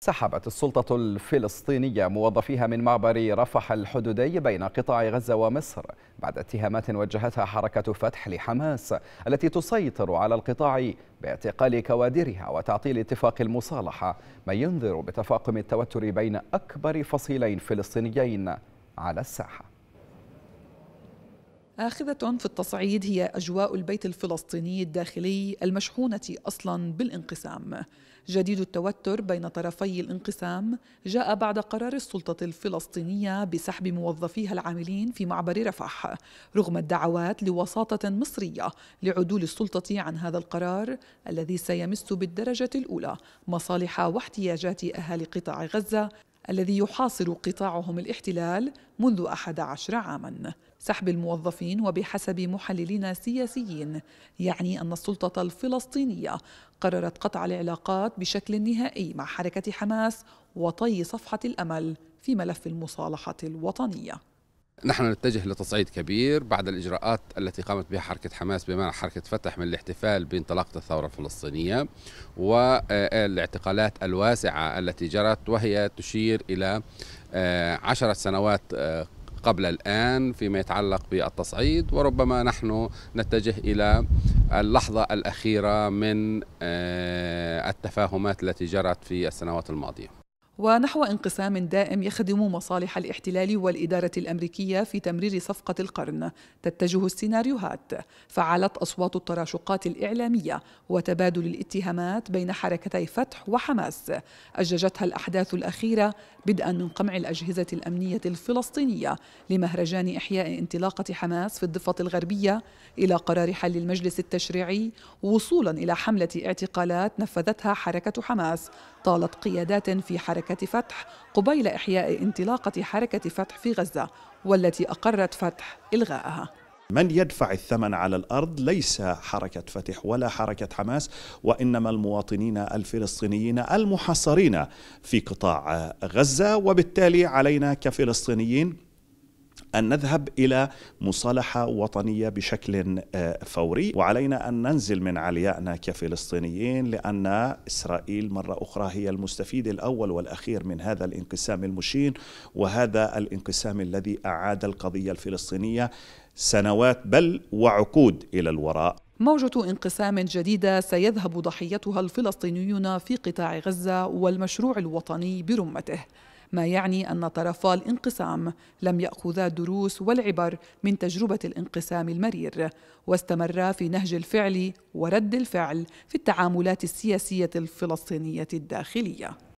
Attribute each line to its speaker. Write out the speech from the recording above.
Speaker 1: سحبت السلطة الفلسطينية موظفيها من معبر رفح الحدودي بين قطاع غزة ومصر بعد اتهامات وجهتها حركة فتح لحماس التي تسيطر على القطاع باعتقال كوادرها وتعطيل اتفاق المصالحة ما ينذر بتفاقم التوتر بين أكبر فصيلين فلسطينيين على الساحة
Speaker 2: آخذة في التصعيد هي أجواء البيت الفلسطيني الداخلي المشحونة أصلا بالانقسام. جديد التوتر بين طرفي الانقسام جاء بعد قرار السلطة الفلسطينية بسحب موظفيها العاملين في معبر رفح، رغم الدعوات لوساطة مصرية لعدول السلطة عن هذا القرار الذي سيمس بالدرجة الأولى مصالح واحتياجات أهالي قطاع غزة الذي يحاصر قطاعهم الاحتلال منذ 11 عاماً سحب الموظفين وبحسب محللين سياسيين يعني أن السلطة الفلسطينية قررت قطع العلاقات بشكل نهائي مع حركة حماس وطي صفحة الأمل في ملف المصالحة الوطنية
Speaker 3: نحن نتجه لتصعيد كبير بعد الإجراءات التي قامت بها حركة حماس بمعنى حركة فتح من الاحتفال بانطلاقة الثورة الفلسطينية والاعتقالات آه، الواسعة التي جرت وهي تشير إلى آه، عشرة سنوات آه، قبل الآن فيما يتعلق بالتصعيد وربما نحن نتجه إلى اللحظة الأخيرة من التفاهمات التي جرت في السنوات الماضية
Speaker 2: ونحو انقسام دائم يخدم مصالح الاحتلال والإدارة الأمريكية في تمرير صفقة القرن تتجه السيناريوهات فعلت أصوات التراشقات الإعلامية وتبادل الاتهامات بين حركتي فتح وحماس أججتها الأحداث الأخيرة بدءا من قمع الأجهزة الأمنية الفلسطينية لمهرجان إحياء انطلاقة حماس في الضفة الغربية إلى قرار حل المجلس التشريعي وصولا إلى حملة اعتقالات نفذتها حركة حماس طالت قيادات في حركة حركة فتح قبيل إحياء انطلاقة حركة فتح في غزة والتي أقرت فتح إلغائها
Speaker 4: من يدفع الثمن على الارض ليس حركه فتح ولا حركه حماس وانما المواطنين الفلسطينيين المحاصرين في قطاع غزه وبالتالي علينا كفلسطينيين أن نذهب إلى مصالحة وطنية بشكل آه، فوري وعلينا أن ننزل من عليائنا كفلسطينيين لأن إسرائيل مرة أخرى هي المستفيد الأول والأخير من هذا الانقسام المشين وهذا الانقسام الذي أعاد القضية الفلسطينية سنوات بل وعقود إلى الوراء
Speaker 2: موجة انقسام جديدة سيذهب ضحيتها الفلسطينيون في قطاع غزة والمشروع الوطني برمته ما يعني أن طرفا الانقسام لم يأخذا الدروس والعبر من تجربة الانقسام المرير واستمرا في نهج الفعل ورد الفعل في التعاملات السياسية الفلسطينية الداخلية